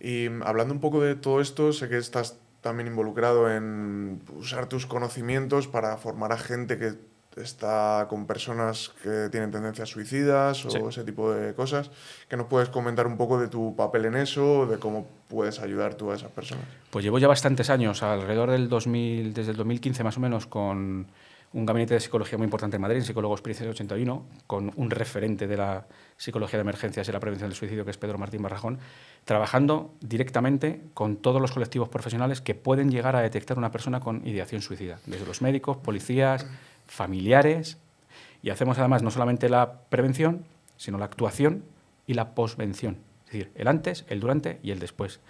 Y mm, hablando un poco de todo esto, sé que estás también involucrado en pues, usar tus conocimientos para formar a gente que está con personas que tienen tendencias suicidas o ese tipo de cosas. ¿Qué nos puedes comentar un poco de tu papel en eso, de cómo puedes ayudar tú a esas personas. Pues llevo ya bastantes años, alrededor del 2000, desde el 2015 más o menos, con un gabinete de psicología muy importante en Madrid, en Psicólogos 81, con un referente de la psicología de emergencias y la prevención del suicidio, que es Pedro Martín Barrajón, trabajando directamente con todos los colectivos profesionales que pueden llegar a detectar una persona con ideación suicida, desde los médicos, policías, familiares y hacemos además no solamente la prevención, sino la actuación y la posvención. Es decir, el antes, el durante y el después.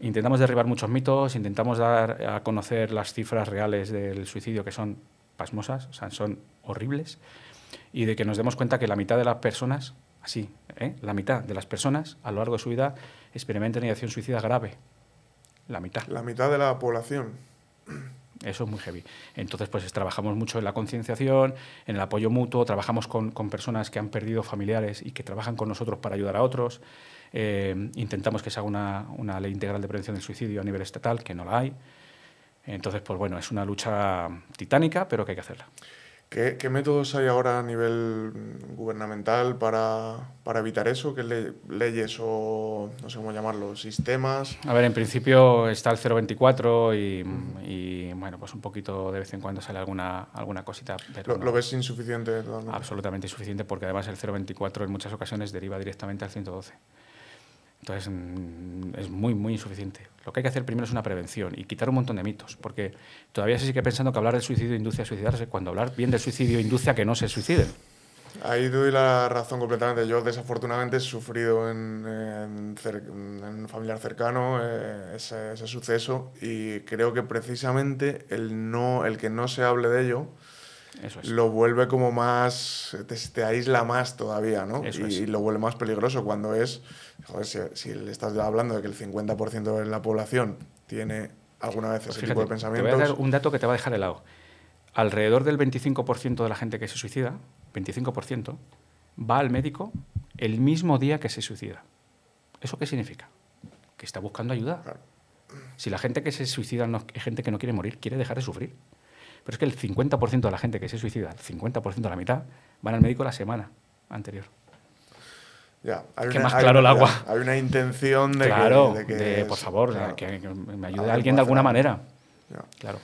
Intentamos derribar muchos mitos, intentamos dar a conocer las cifras reales del suicidio que son pasmosas, son horribles, y de que nos demos cuenta que la mitad de las personas, así, ¿eh? la mitad de las personas a lo largo de su vida experimentan ideación suicida grave. La mitad. La mitad de la población. Eso es muy heavy. Entonces, pues trabajamos mucho en la concienciación, en el apoyo mutuo, trabajamos con, personas que han perdido familiares y que trabajan con nosotros para ayudar a otros. Eh, intentamos que se haga una, una, ley integral de prevención del suicidio a nivel estatal, que no la hay. Entonces, pues bueno, es una lucha titánica, pero que hay que hacerla. ¿Qué, métodos hay ahora a nivel mm, gubernamental para, para evitar eso? ¿Qué le, leyes o, no sé cómo llamarlo, sistemas? A ver, en principio está el 024 y, y bueno, pues un poquito de vez en cuando sale alguna, alguna cosita. Pero ¿Lo, ves insuficiente? Absolutamente insuficiente porque además el 024 en muchas ocasiones deriva directamente al 112. Entonces, mm, es muy, muy insuficiente. Lo que hay que hacer primero es una prevención y quitar un montón de mitos, porque todavía se sigue pensando que hablar del suicidio induce a suicidarse, cuando hablar bien del suicidio induce a que no se suiciden. Ahí doy la razón completamente. Yo desafortunadamente he sufrido en, en, un familiar cercano eh, ese, suceso y creo que precisamente el, no, el que no se hable de ello lo vuelve como más, te, aísla más todavía, ¿no? y lo vuelve más peligroso cuando es joder, si, le estás hablando de que el 50% de la población tiene alguna vez ese pues tipo de pensamientos. Te voy a dar un dato que te va a dejar helado. Alrededor del 25% de la gente que se suicida, 25%, va al médico el mismo día que se suicida. ¿Eso qué significa? Que está buscando ayuda. Si la gente que se suicida es gente que no quiere morir, quiere dejar de sufrir. Pero es que el 50% de la gente que se suicida, el 50% de la mitad, van al médico la semana anterior hay más claro el agua. hay una intención de que, por favor, que, me ayude alguien de alguna manera. Claro.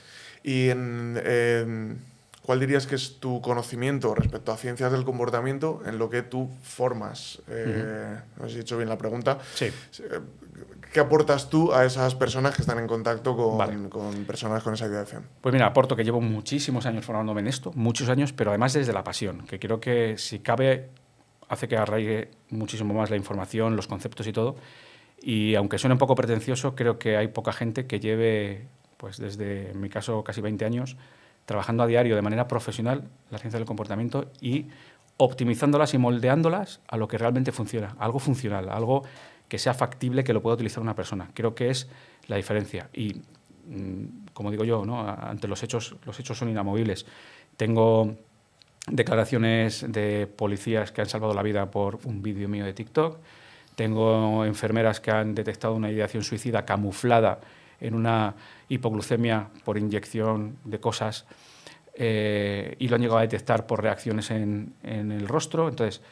Y em, ¿cuál dirías que es tu conocimiento respecto a ciencias del comportamiento en lo que tú formas? Eh, No sé si he hecho bien la pregunta. Sí. ¿Qué aportas tú a esas personas que están en contacto con, con personas con esa ideación? Pues mira, aporto que llevo muchísimos años formándome en esto, muchos años, pero además desde la pasión, que creo que si cabe hace que arraigue muchísimo más la información, los conceptos y todo. Y aunque suene un poco pretencioso, creo que hay poca gente que lleve, pues desde en mi caso casi 20 años, trabajando a diario de manera profesional la ciencia del comportamiento y optimizándolas y moldeándolas a lo que realmente funciona, algo funcional, algo que sea factible, que lo pueda utilizar una persona. Creo que es la diferencia. Y mm, como digo yo, ¿no? ante los hechos, los hechos son inamovibles. Tengo declaraciones de policías que han salvado la vida por un vídeo mío de TikTok. Tengo enfermeras que han detectado una ideación suicida camuflada en una hipoglucemia por inyección de cosas eh, y lo han llegado a detectar por reacciones en, en, el rostro. Entonces,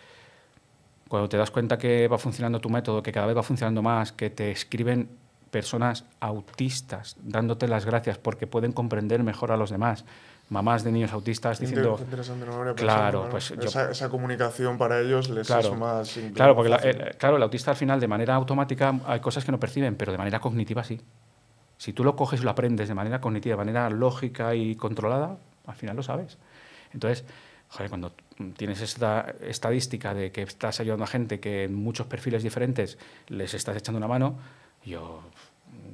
cuando te das cuenta que va funcionando tu método, que cada vez va funcionando más, que te escriben personas autistas dándote las gracias porque pueden comprender mejor a los demás, mamás de niños autistas diciendo... claro, pues esa, comunicación para ellos les es más... Claro, porque el, eh, claro, el autista al final de manera automática hay cosas que no perciben, pero de manera cognitiva sí. Si tú lo coges y lo aprendes de manera cognitiva, de manera lógica y controlada, al final lo sabes. Entonces, cuando tienes esta estadística de que estás ayudando a gente que en muchos perfiles diferentes les estás echando una mano, yo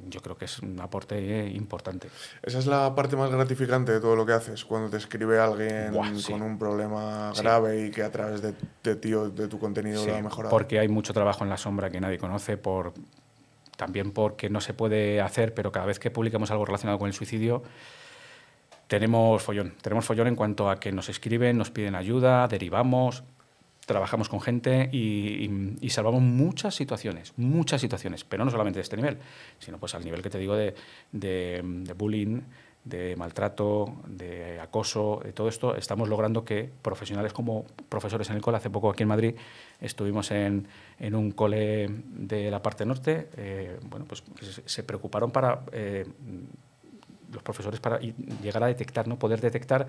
yo creo que es un aporte importante. Esa es la parte más gratificante de todo lo que haces, cuando te escribe alguien con un problema grave y que a través de, de tu contenido lo ha mejorado. Porque hay mucho trabajo en la sombra que nadie conoce, por, también porque no se puede hacer, pero cada vez que publicamos algo relacionado con el suicidio, tenemos follón. Tenemos follón en cuanto a que nos escriben, nos piden ayuda, derivamos, trabajamos con gente y, salvamos muchas situaciones, muchas situaciones, pero no solamente de este nivel, sino pues al nivel que te digo de, bullying, de maltrato, de acoso, de todo esto, estamos logrando que profesionales como profesores en el cole, hace poco aquí en Madrid estuvimos en, en un cole de la parte norte, eh, bueno, pues se preocuparon para... Eh, los profesores para llegar a detectar, ¿no? poder detectar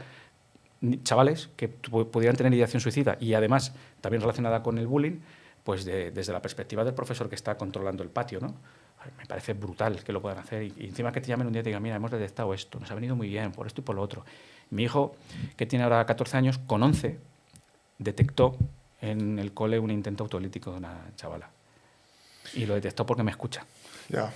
chavales que pudieran tener ideación suicida y además también relacionada con el bullying, pues desde la perspectiva del profesor que está controlando el patio, ¿no? Me parece brutal que lo puedan hacer y, encima que te llamen un día y te digan, mira, hemos detectado esto, nos ha venido muy bien por esto y por lo otro. Mi hijo, que tiene ahora 14 años, con 11, detectó en el cole un intento autolítico de una chavala. Y lo detectó porque me escucha. Ya.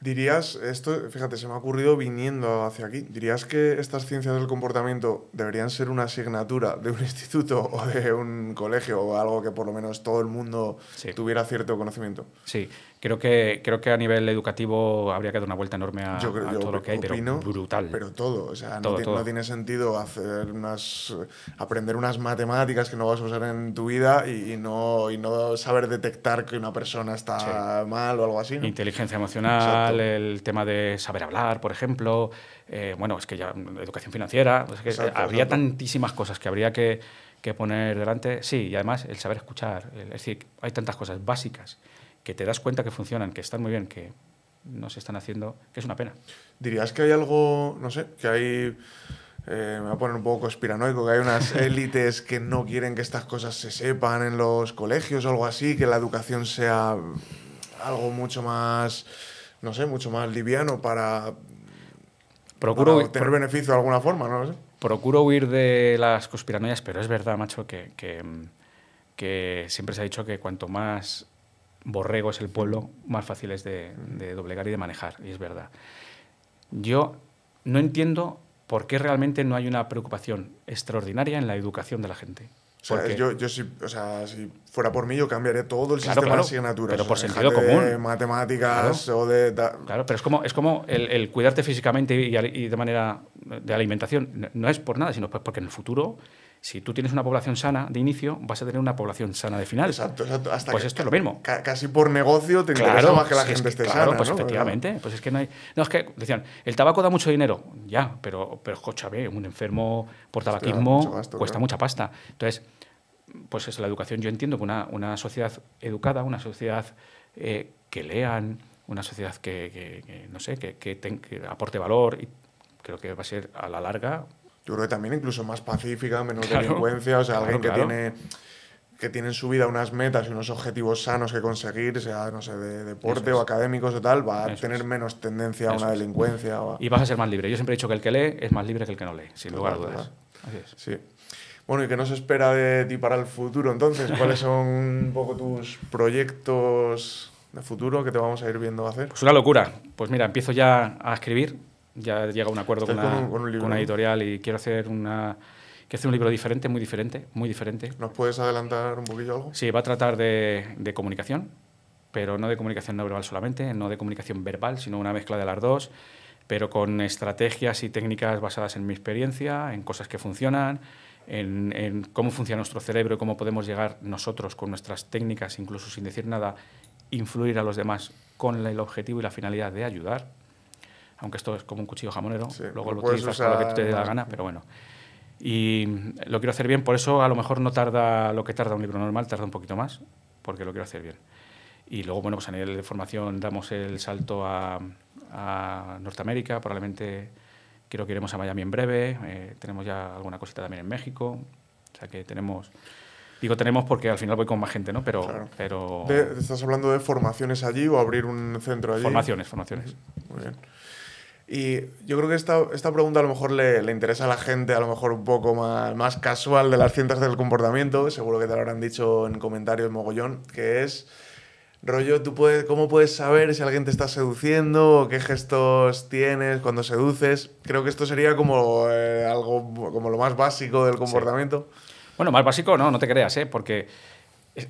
Dirías, esto, fíjate, se me ha ocurrido viniendo hacia aquí, dirías que estas ciencias del comportamiento deberían ser una asignatura de un instituto o de un colegio o algo que por lo menos todo el mundo tuviera cierto conocimiento. Sí, creo que, creo que a nivel educativo habría que dar una vuelta enorme a, todo lo que hay, pero brutal. Pero todo, o sea, no, tiene, sentido hacer unas, aprender unas matemáticas que no vas a usar en tu vida y, no, y no saber detectar que una persona está mal o algo así. Inteligencia emocional, el tema de saber hablar, por ejemplo. Eh, bueno, es que ya educación financiera, habría tantísimas cosas que habría que, poner delante. Sí, y además el saber escuchar, es decir, hay tantas cosas básicas que te das cuenta que funcionan, que están muy bien, que no se están haciendo, que es una pena. ¿Dirías que hay algo, no sé, que hay... Eh, me va a poner un poco conspiranoico, que hay unas élites que no quieren que estas cosas se sepan en los colegios o algo así, que la educación sea algo mucho más, no sé, mucho más liviano para, Procuro, tener beneficio de alguna forma, ¿no? lo sé. Procuro huir de las conspiranoias, pero es verdad, macho, que, que siempre se ha dicho que cuanto más Borrego es el pueblo más fácil es de, doblegar y de manejar, y es verdad. Yo no entiendo por qué realmente no hay una preocupación extraordinaria en la educación de la gente. O sea, yo, si, fuera por mí, yo cambiaré todo el sistema de asignaturas. Pero por sentido común. matemáticas o de. Claro, pero es como, es como el, cuidarte físicamente y, y, de manera de alimentación. No es por nada, sino porque en el futuro si tú tienes una población sana de inicio, vas a tener una población sana de final. Exacto, exacto. Hasta pues que, esto es lo mismo. casi por negocio te claro, más que la gente esté sana. Pues efectivamente. Claro. Pues es que no hay. es que decían, el tabaco da mucho dinero. Ya, pero, pero escúchame, un enfermo por tabaquismo cuesta mucha pasta. Entonces, pues es la educación. Yo entiendo que una, sociedad educada, una sociedad eh, que lean, una sociedad que, no sé, que, que aporte valor, y creo que va a ser a la larga yo creo que también incluso más pacífica, menos delincuencia, o sea, alguien que tiene que en su vida unas metas y unos objetivos sanos que conseguir, sea, no sé, de deporte o académicos o tal, va a tener menos tendencia a una delincuencia. Y vas a ser más libre. Yo siempre he dicho que el que lee es más libre que el que no lee, sin lugar a dudas. Así es. Sí. Bueno, ¿y qué nos espera de ti para el futuro entonces? ¿Cuáles son un poco tus proyectos de futuro que te vamos a ir viendo hacer? Pues una locura. Pues mira, empiezo ya a escribir ya llega a un acuerdo con, una, editorial y quiero hacer que hacer un libro diferente, muy diferente, muy diferente. ¿Nos puedes adelantar un poquillo algo? Sí, va a tratar de, comunicación, pero no de comunicación no verbal solamente, no de comunicación verbal, sino una mezcla de las dos, pero con estrategias y técnicas basadas en mi experiencia, en cosas que funcionan, en, en, cómo funciona nuestro cerebro y cómo podemos llegar nosotros con nuestras técnicas, incluso sin decir nada, influir a los demás con el objetivo y la finalidad de ayudar aunque esto es como un cuchillo jamonero, luego lo, utilizas usar, lo que te dé la gana, pero bueno. Y lo quiero hacer bien, por eso a lo mejor no tarda lo que tarda un libro normal, tarda un poquito más, porque lo quiero hacer bien. Y luego, bueno, pues a nivel de formación damos el salto a, Norteamérica, probablemente quiero que iremos a Miami en breve, eh, tenemos ya alguna cosita también en México, o sea que tenemos... Digo tenemos porque al final voy con más gente, ¿no? Pero... pero... ¿Estás hablando de formaciones allí o abrir un centro allí? Formaciones, formaciones. Muy bien. Y yo creo que esta, pregunta a lo mejor le, interesa a la gente, a lo mejor un poco más, casual de las ciencias del comportamiento, seguro que te lo habrán dicho en comentarios mogollón, que es, rollo, ¿tú puedes, ¿cómo puedes saber si alguien te está seduciendo o qué gestos tienes cuando seduces? Creo que esto sería como eh, algo como lo más básico del comportamiento. Bueno, más básico no, no te creas, ¿eh? porque...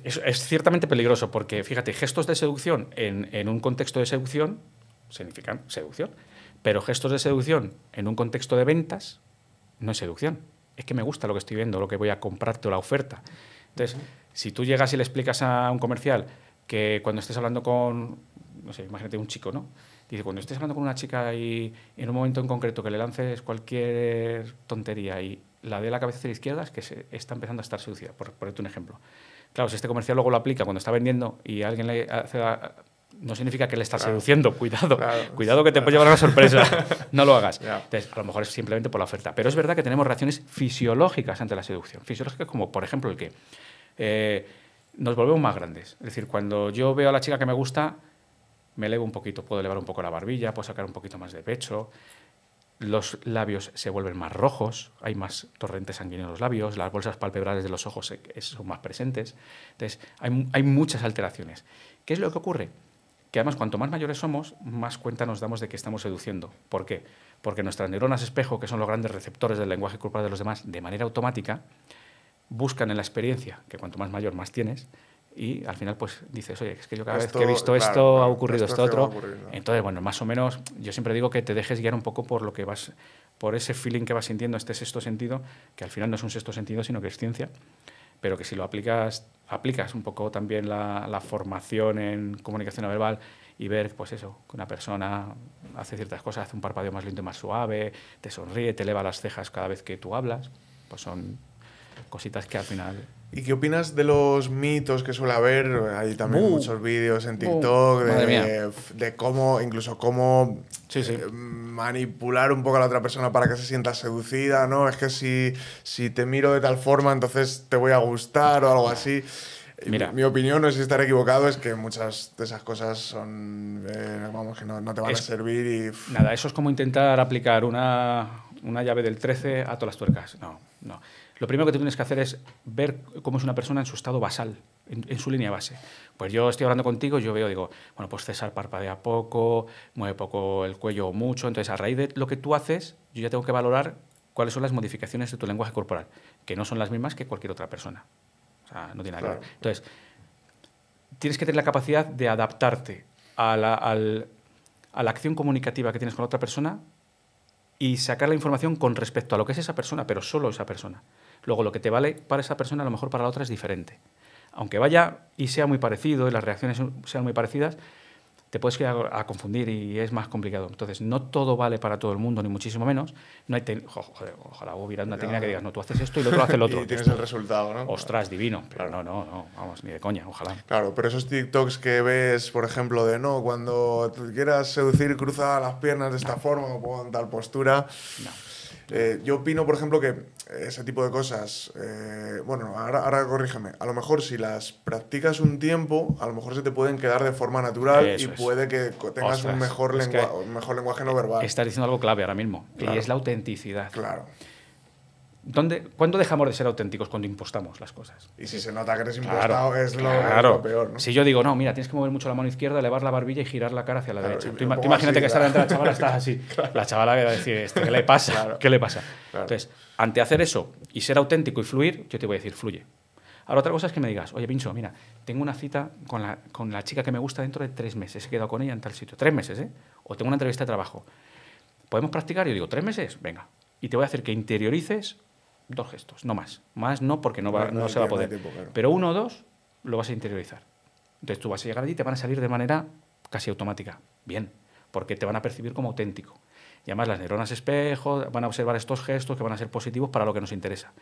Es, ciertamente peligroso porque, fíjate, gestos de seducción en un contexto de seducción significan seducción pero gestos de seducción en un contexto de ventas no es seducción. Es que me gusta lo que estoy viendo, lo que voy a comprarte o la oferta. Entonces, si tú llegas y le explicas a un comercial que cuando estés hablando con, no sé, imagínate un chico, ¿no? Dice, cuando estés hablando con una chica y en un momento en concreto que le lances cualquier tontería y la de la cabeza hacia la izquierda es que está empezando a estar seducida, por ponerte un ejemplo. Claro, si este comercial luego lo aplica cuando está vendiendo y alguien le hace no significa que le estás seduciendo. Cuidado, cuidado que te puede llevar a una sorpresa. no lo hagas. Entonces, a lo mejor es simplemente por la oferta. Pero es verdad que tenemos reacciones fisiológicas ante la seducción. Fisiológicas como, por ejemplo, el que eh, nos volvemos más grandes. Es decir, cuando yo veo a la chica que me gusta, me elevo un poquito. Puedo elevar un poco la barbilla, puedo sacar un poquito más de pecho. Los labios se vuelven más rojos, hay más torrentes sanguíneos en los labios, las bolsas palpebrales de los ojos son más presentes. Entonces, hay muchas alteraciones. ¿Qué es lo que ocurre? Y además cuanto más mayores somos, más cuenta nos damos de que estamos seduciendo. ¿Por qué? Porque nuestras neuronas espejo, que son los grandes receptores del lenguaje corporal de los demás, de manera automática, buscan en la experiencia, que cuanto más mayor más tienes, y al final pues dices, oye, es que yo cada vez que he visto esto ha ocurrido esto, esto otro. Entonces, bueno, más o menos yo siempre digo que te dejes guiar un poco por lo que vas, por ese feeling que vas sintiendo, este sexto sentido, que al final no es un sexto sentido, sino que es ciencia pero que si lo aplicas, aplicas un poco también la, formación en comunicación verbal y ver, pues eso, que una persona hace ciertas cosas, hace un parpadeo más lindo y más suave, te sonríe, te eleva las cejas cada vez que tú hablas, pues son cositas que al final ¿Y qué opinas de los mitos que suele haber? Hay también muchos vídeos en TikTok de, cómo, incluso cómo eh, manipular un poco a la otra persona para que se sienta seducida, ¿no? Es que si, si te miro de tal forma, entonces te voy a gustar o algo así. Eh, Mira. Mi opinión, no es estar equivocado, es que muchas de esas cosas son. Eh, vamos, que no, no te van a servir y. Nada, eso es como intentar aplicar una, una llave del 13 a todas las tuercas. No, no. Lo primero que tú tienes que hacer es ver cómo es una persona en su estado basal, en, su línea base. Pues yo estoy hablando contigo, yo veo, digo, bueno, pues César parpadea poco, mueve poco el cuello o mucho. Entonces, a raíz de lo que tú haces, yo ya tengo que valorar cuáles son las modificaciones de tu lenguaje corporal, que no son las mismas que cualquier otra persona. O sea, no tiene nada que ver. Entonces, tienes que tener la capacidad de adaptarte a la, a la acción comunicativa que tienes con otra persona y sacar la información con respecto a lo que es esa persona, pero solo esa persona. Luego, lo que te vale para esa persona, a lo mejor para la otra es diferente. Aunque vaya y sea muy parecido y las reacciones sean muy parecidas, te puedes quedar a confundir y es más complicado. Entonces, no todo vale para todo el mundo, ni muchísimo menos. No hay Joder, ojalá hubiera una técnica que digas, no, tú haces esto y el otro hace el otro. y tienes el resultado, ¿no? Ostras, divino. no, no, no, vamos, ni de coña, ojalá. Claro, pero esos TikToks que ves, por ejemplo, de no, cuando quieras seducir, cruza las piernas de esta forma o con tal postura. Eh, yo opino, por ejemplo, que ese tipo de cosas, eh, bueno, ahora, ahora, corrígeme, a lo mejor si las practicas un tiempo, a lo mejor se te pueden quedar de forma natural y puede que tengas un mejor, mejor lenguaje no verbal. Estás diciendo algo clave ahora mismo, y es la autenticidad. Claro. ¿Cuándo dejamos de ser auténticos? Cuando impostamos las cosas. Y si se nota que eres impostado, es, lo, peor. ¿no? Si yo digo, no, mira, tienes que mover mucho la mano izquierda, elevar la barbilla y girar la cara hacia la derecha. imagínate que está delante de la chavala, estás así. La chavala va a decir, este, ¿qué le pasa? ¿Qué le pasa? Entonces, ante hacer eso y ser auténtico y fluir, yo te voy a decir, fluye. Ahora, otra cosa es que me digas, oye, Pincho, mira, tengo una cita con la, con la chica que me gusta dentro de tres meses. He quedado con ella en tal sitio. Tres meses, ¿eh? O tengo una entrevista de trabajo. ¿Podemos practicar? Yo digo, ¿tres meses? Venga. Y te voy a hacer que interiorices dos gestos, no más. Más no porque no, va, no, se va a poder. Pero uno o dos lo vas a interiorizar. Entonces tú vas a llegar allí y te van a salir de manera casi automática. Bien, porque te van a percibir como auténtico. Y además las neuronas espejo van a observar estos gestos que van a ser positivos para lo que nos interesa.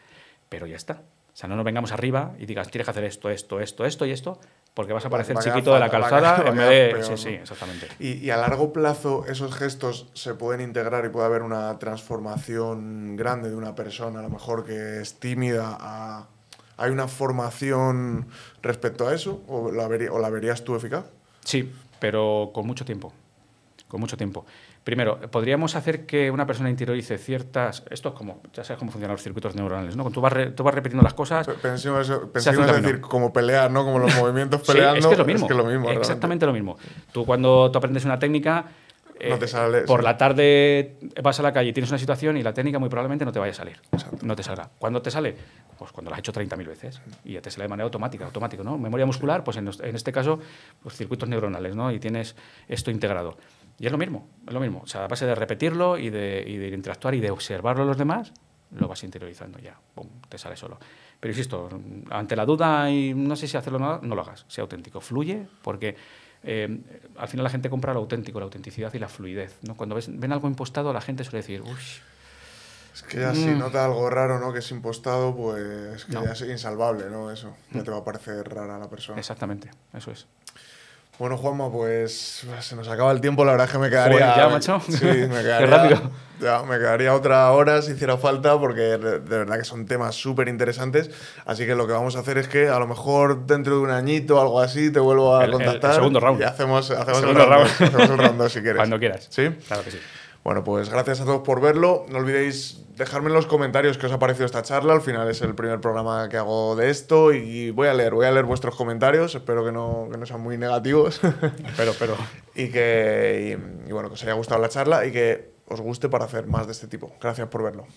Pero ya está. O sea, no nos vengamos arriba y digas, tienes que hacer esto, esto, esto, esto y esto, porque vas a parecer chiquito de la calzada en vez de... Sí, sí, exactamente. Y, a largo plazo esos gestos se pueden integrar y puede haber una transformación grande de una persona, a lo mejor que es tímida, ¿hay una formación respecto a eso o la, o la verías tú eficaz? Sí, pero con mucho tiempo, con mucho tiempo. Primero, podríamos hacer que una persona interiorice ciertas. Esto es como. Ya sabes cómo funcionan los circuitos neuronales, ¿no? Cuando tú vas, repitiendo las cosas. Pensemos, en decir como pelear, ¿no? Como los movimientos peleando. sí, es que es lo mismo. exactamente lo mismo. Tú cuando tú aprendes una técnica. Eh, no te sale, por la tarde vas a la calle, y tienes una situación y la técnica muy probablemente no te vaya a salir. No te salga. ¿Cuándo te sale? Pues cuando la has hecho 30.000 veces y ya te sale de manera automática, automático, ¿no? Memoria muscular, pues en, este caso, los pues, circuitos neuronales, ¿no? Y tienes esto integrado. Y es lo mismo, es lo mismo. O sea, a base de repetirlo y de, interactuar y de observarlo a los demás, lo vas interiorizando ya, te sale solo. Pero insisto, ante la duda y no sé si hacerlo o no, no lo hagas, sea auténtico, fluye, porque eh, al final la gente compra lo auténtico, la autenticidad y la fluidez. ¿no? Cuando ves, ven algo impostado, la gente suele decir, uff. Es que ya si mm. nota algo raro, ¿no? Que es impostado, pues que ya es insalvable, ¿no? Eso. Ya mm. te va a parecer rara la persona. Exactamente, eso es. Bueno, Juanma, pues se nos acaba el tiempo. La verdad es que me quedaría. ya, macho. Sí, me quedaría. rápido. me quedaría otra hora si hiciera falta, porque de verdad que son temas súper interesantes. Así que lo que vamos a hacer es que a lo mejor dentro de un añito o algo así te vuelvo a contactar. segundo round. Y hacemos, hacemos el, round. si quieres. Cuando quieras. Sí. Claro que sí. Bueno, pues gracias a todos por verlo. No olvidéis dejarme en los comentarios qué os ha parecido esta charla. Al final es el primer programa que hago de esto y voy a leer, voy a leer vuestros comentarios. Espero que no, sean muy negativos. pero pero Y que bueno, que os haya gustado la charla y que os guste para hacer más de este tipo. Gracias por verlo.